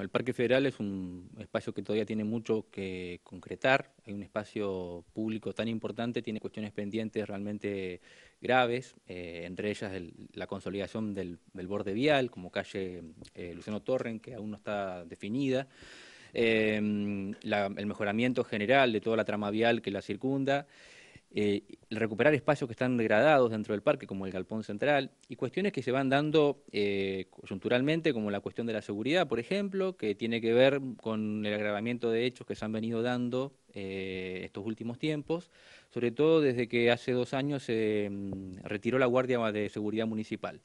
El Parque Federal es un espacio que todavía tiene mucho que concretar, hay un espacio público tan importante, tiene cuestiones pendientes realmente graves, eh, entre ellas la consolidación del, borde vial, como calle eh, Luciano Torren, que aún no está definida, eh, el mejoramiento general de toda la trama vial que la circunda, eh, recuperar espacios que están degradados dentro del parque, como el galpón central, y cuestiones que se van dando eh, coyunturalmente, como la cuestión de la seguridad, por ejemplo, que tiene que ver con el agravamiento de hechos que se han venido dando eh, estos últimos tiempos, sobre todo desde que hace dos años se mm, retiró la Guardia de Seguridad Municipal.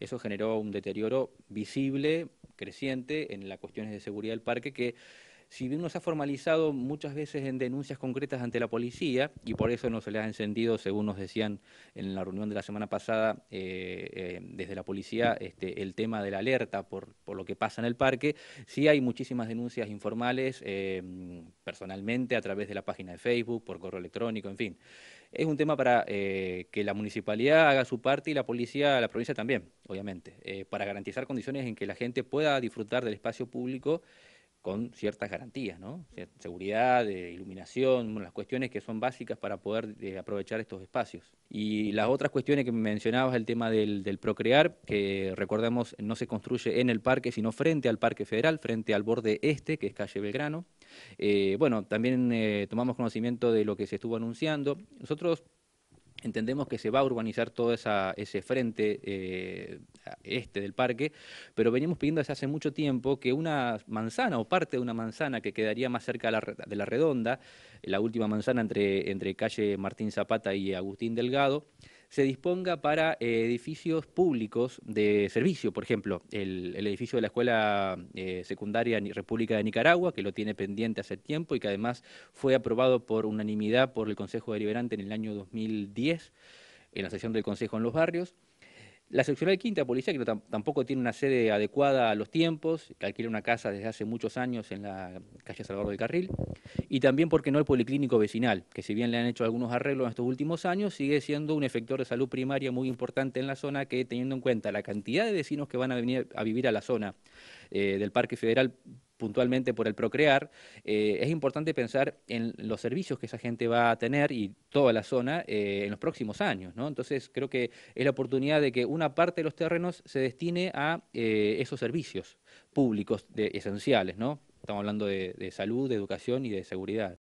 Eso generó un deterioro visible, creciente, en las cuestiones de seguridad del parque que si bien no se ha formalizado muchas veces en denuncias concretas ante la policía, y por eso no se le ha encendido, según nos decían en la reunión de la semana pasada, eh, eh, desde la policía, este, el tema de la alerta por, lo que pasa en el parque, sí hay muchísimas denuncias informales, eh, personalmente, a través de la página de Facebook, por correo electrónico, en fin. Es un tema para que la municipalidad haga su parte y la policía, la provincia también, obviamente, para garantizar condiciones en que la gente pueda disfrutar del espacio público con ciertas garantías, ¿no? Seguridad, eh, iluminación, las cuestiones que son básicas para poder eh, aprovechar estos espacios. Y las otras cuestiones que mencionabas, el tema del, procrear, que recordemos no se construye en el parque, sino frente al Parque Federal, frente al borde este, que es calle Belgrano. Eh, bueno, también tomamos conocimiento de lo que se estuvo anunciando. Nosotros Entendemos que se va a urbanizar todo ese frente eh, este del parque, pero venimos pidiendo desde hace mucho tiempo que una manzana o parte de una manzana que quedaría más cerca de la, redonda, la última manzana entre calle Martín Zapata y Agustín Delgado, se disponga para eh, edificios públicos de servicio, por ejemplo, el, edificio de la Escuela eh, Secundaria República de Nicaragua, que lo tiene pendiente hace tiempo y que además fue aprobado por unanimidad por el Consejo Deliberante en el año 2010, en la sesión del Consejo en los Barrios la seccional quinta policía, que tampoco tiene una sede adecuada a los tiempos, que alquila una casa desde hace muchos años en la calle Salvador del Carril, y también porque no hay policlínico vecinal, que si bien le han hecho algunos arreglos en estos últimos años, sigue siendo un efector de salud primaria muy importante en la zona, que teniendo en cuenta la cantidad de vecinos que van a venir a vivir a la zona eh, del Parque Federal puntualmente por el procrear, eh, es importante pensar en los servicios que esa gente va a tener y toda la zona eh, en los próximos años. ¿no? Entonces, creo que es la oportunidad de que una parte de los terrenos se destine a eh, esos servicios públicos de, esenciales. ¿no? Estamos hablando de salud, de educación y de seguridad.